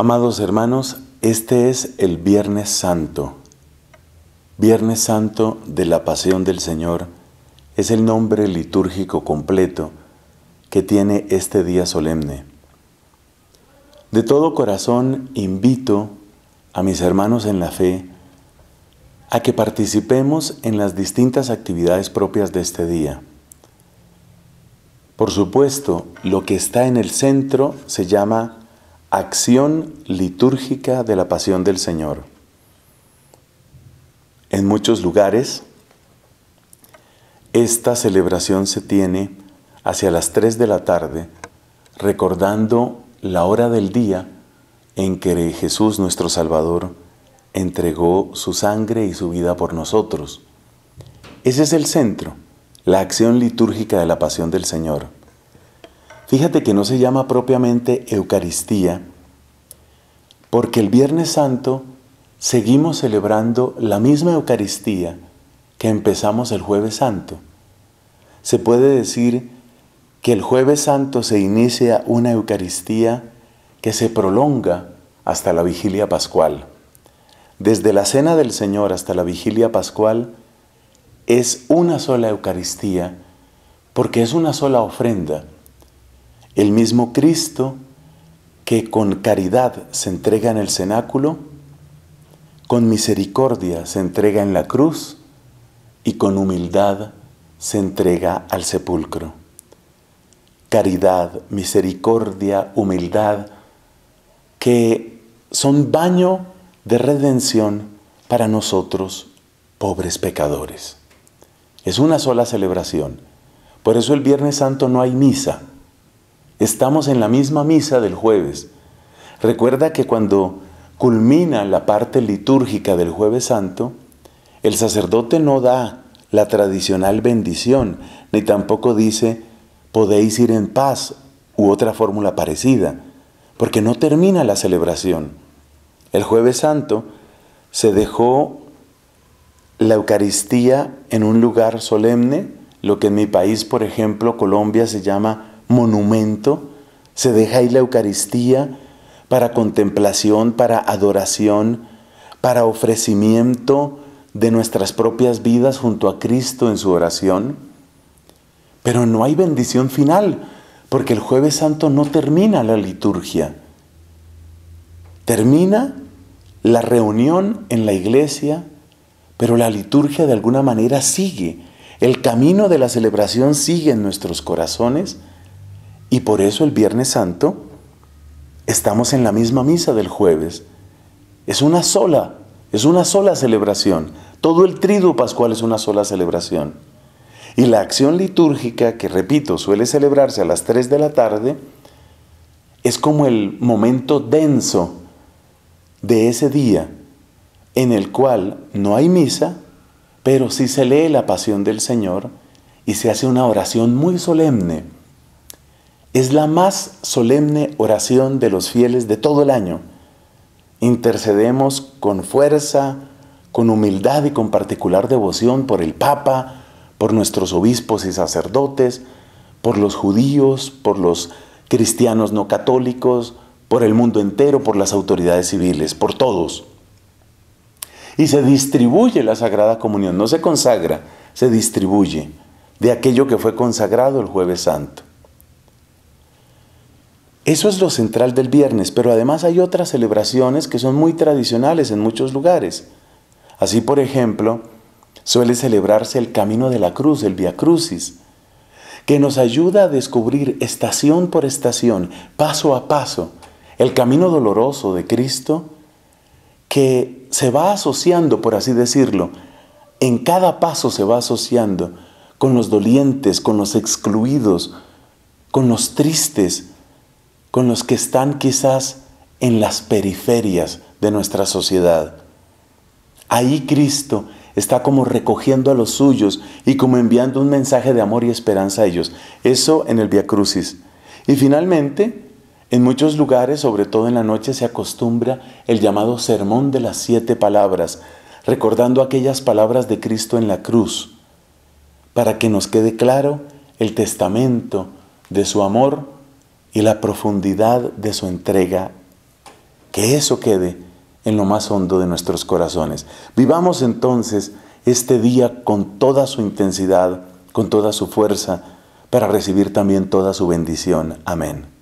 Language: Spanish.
Amados hermanos, este es el Viernes Santo. Viernes Santo de la Pasión del Señor es el nombre litúrgico completo que tiene este día solemne. De todo corazón invito a mis hermanos en la fe a que participemos en las distintas actividades propias de este día. Por supuesto, lo que está en el centro se llama Acción litúrgica de la Pasión del Señor. En muchos lugares, esta celebración se tiene hacia las 3 de la tarde, recordando la hora del día en que Jesús nuestro Salvador entregó su sangre y su vida por nosotros. Ese es el centro, la acción litúrgica de la Pasión del Señor. Fíjate que no se llama propiamente Eucaristía, porque el Viernes Santo seguimos celebrando la misma Eucaristía que empezamos el jueves santo. Se puede decir que el jueves santo se inicia una Eucaristía que se prolonga hasta la vigilia pascual. Desde la cena del Señor hasta la vigilia pascual es una sola Eucaristía porque es una sola ofrenda el mismo Cristo que con caridad se entrega en el cenáculo, con misericordia se entrega en la cruz y con humildad se entrega al sepulcro. Caridad, misericordia, humildad, que son baño de redención para nosotros, pobres pecadores. Es una sola celebración. Por eso el Viernes Santo no hay misa Estamos en la misma misa del jueves. Recuerda que cuando culmina la parte litúrgica del jueves santo, el sacerdote no da la tradicional bendición, ni tampoco dice, podéis ir en paz u otra fórmula parecida, porque no termina la celebración. El jueves santo se dejó la Eucaristía en un lugar solemne, lo que en mi país, por ejemplo, Colombia, se llama monumento, se deja ahí la Eucaristía para contemplación, para adoración, para ofrecimiento de nuestras propias vidas junto a Cristo en su oración. Pero no hay bendición final, porque el jueves santo no termina la liturgia. Termina la reunión en la iglesia, pero la liturgia de alguna manera sigue. El camino de la celebración sigue en nuestros corazones y por eso el Viernes Santo estamos en la misma misa del jueves. Es una sola, es una sola celebración. Todo el triduo pascual es una sola celebración. Y la acción litúrgica, que repito, suele celebrarse a las 3 de la tarde, es como el momento denso de ese día en el cual no hay misa, pero sí se lee la pasión del Señor y se hace una oración muy solemne es la más solemne oración de los fieles de todo el año. Intercedemos con fuerza, con humildad y con particular devoción por el Papa, por nuestros obispos y sacerdotes, por los judíos, por los cristianos no católicos, por el mundo entero, por las autoridades civiles, por todos. Y se distribuye la Sagrada Comunión, no se consagra, se distribuye de aquello que fue consagrado el jueves santo. Eso es lo central del viernes, pero además hay otras celebraciones que son muy tradicionales en muchos lugares. Así, por ejemplo, suele celebrarse el Camino de la Cruz, el Via Crucis, que nos ayuda a descubrir estación por estación, paso a paso, el camino doloroso de Cristo que se va asociando, por así decirlo, en cada paso se va asociando con los dolientes, con los excluidos, con los tristes, con los que están quizás en las periferias de nuestra sociedad. Ahí Cristo está como recogiendo a los suyos y como enviando un mensaje de amor y esperanza a ellos. Eso en el Via Crucis. Y finalmente, en muchos lugares, sobre todo en la noche, se acostumbra el llamado sermón de las siete palabras, recordando aquellas palabras de Cristo en la cruz, para que nos quede claro el testamento de su amor y la profundidad de su entrega, que eso quede en lo más hondo de nuestros corazones. Vivamos entonces este día con toda su intensidad, con toda su fuerza, para recibir también toda su bendición. Amén.